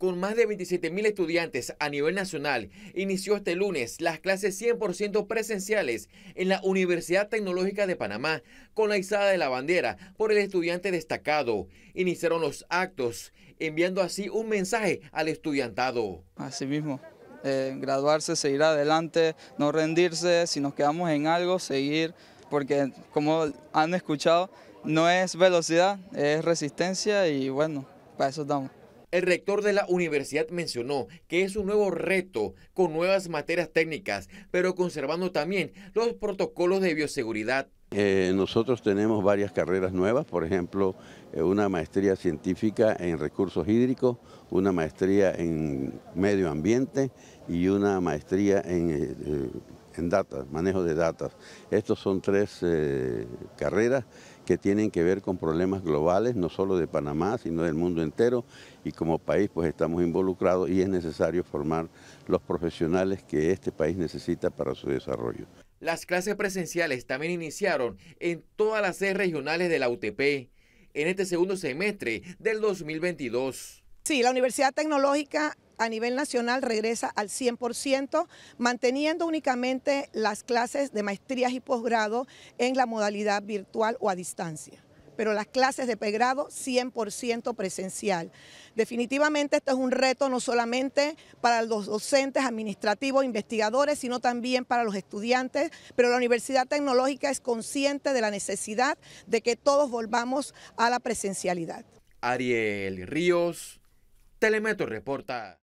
con más de 27.000 estudiantes a nivel nacional, inició este lunes las clases 100% presenciales en la Universidad Tecnológica de Panamá con la izada de la bandera por el estudiante destacado. Iniciaron los actos, enviando así un mensaje al estudiantado. Así mismo. Eh, graduarse, seguir adelante, no rendirse, si nos quedamos en algo, seguir, porque como han escuchado, no es velocidad, es resistencia y bueno, para eso estamos. El rector de la universidad mencionó que es un nuevo reto con nuevas materias técnicas, pero conservando también los protocolos de bioseguridad. Eh, nosotros tenemos varias carreras nuevas, por ejemplo, eh, una maestría científica en recursos hídricos, una maestría en medio ambiente y una maestría en eh, en data, manejo de datos. Estos son tres eh, carreras que tienen que ver con problemas globales, no solo de Panamá, sino del mundo entero, y como país pues estamos involucrados y es necesario formar los profesionales que este país necesita para su desarrollo. Las clases presenciales también iniciaron en todas las sedes regionales de la UTP en este segundo semestre del 2022. Sí, la Universidad Tecnológica a nivel nacional regresa al 100%, manteniendo únicamente las clases de maestrías y posgrado en la modalidad virtual o a distancia pero las clases de pregrado 100% presencial. Definitivamente esto es un reto no solamente para los docentes, administrativos, investigadores, sino también para los estudiantes, pero la Universidad Tecnológica es consciente de la necesidad de que todos volvamos a la presencialidad. Ariel Ríos, Telemetro Reporta.